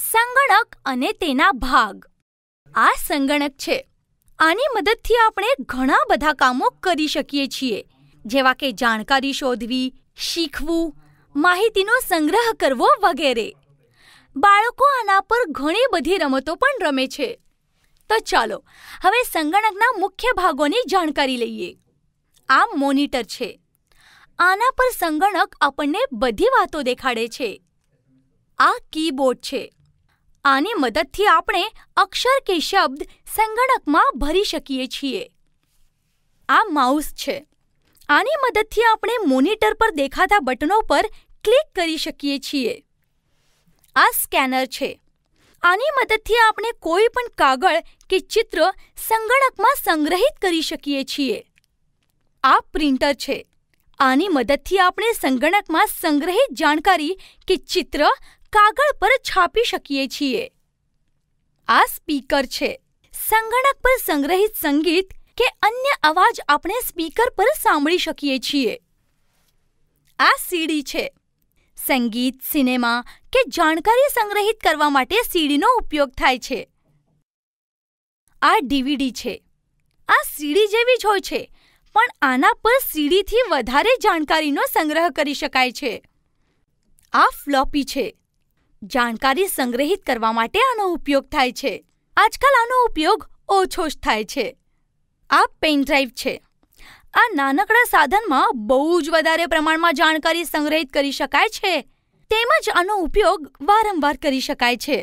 સંગણક અને તેના ભાગ આ સંગણક છે આની મદદથી આપણે ઘણા બધા કામો કરી શકીએ છીએ જેવા કે જાણકારી શોધવી શીખવું માહિતીનો સંગ્રહ કરવો વગેરે બાળકો આના પર ઘણી બધી રમતો પણ રમે છે તો ચાલો હવે સંગણકના મુખ્ય ભાગોની જાણકારી લઈએ આ મોનિટર છે આના પર સંગણક આપણને બધી વાતો દેખાડે છે આ કીબોર્ડ છે આની મદદથી આપણે અક્ષર કે શબ્દ સંગણકમાં ભરી શકીએ છીએ આ માઉસ છે આની મદદથી આપણે મોનિટર પર દેખાતા બટનો પર ક્લિક કરી શકીએ છીએ આ સ્કેનર છે આની મદદથી આપણે કોઈ પણ કાગળ કે ચિત્ર સંગણકમાં સંગ્રહિત કરી શકીએ છીએ આ પ્રિન્ટર છે આની મદદથી આપણે સંગણકમાં સંગ્રહિત જાણકારી કે ચિત્ર કાગળ પર છાપી શકીએ છીએ આ સ્પીકર છે સંગણક પર સંગ્રહિત સંગીત કે અન્ય અવાજ આપણે સ્પીકર પર સાંભળી શકીએ છીએ આ સીડી છે સંગીત સિનેમા કે જાણકારી સંગ્રહિત કરવા માટે સીડીનો ઉપયોગ થાય છે આ ડીવીડી છે આ સીડી જેવી જ હોય છે પણ આના પર સીડીથી વધારે જાણકારીનો સંગ્રહ કરી શકાય છે આ ફ્લોપી છે જાણકારી સંગ્રહિત કરવા માટે આનો ઉપયોગ થાય છે આજકાલ આનો ઉપયોગ ઓછો જ થાય છે આ પેન ડ્રાઈવ છે આ નાનકડા સાધનમાં બહુ જ વધારે પ્રમાણમાં જાણકારી સંગ્રહિત કરી શકાય છે તેમજ આનો ઉપયોગ વારંવાર કરી શકાય છે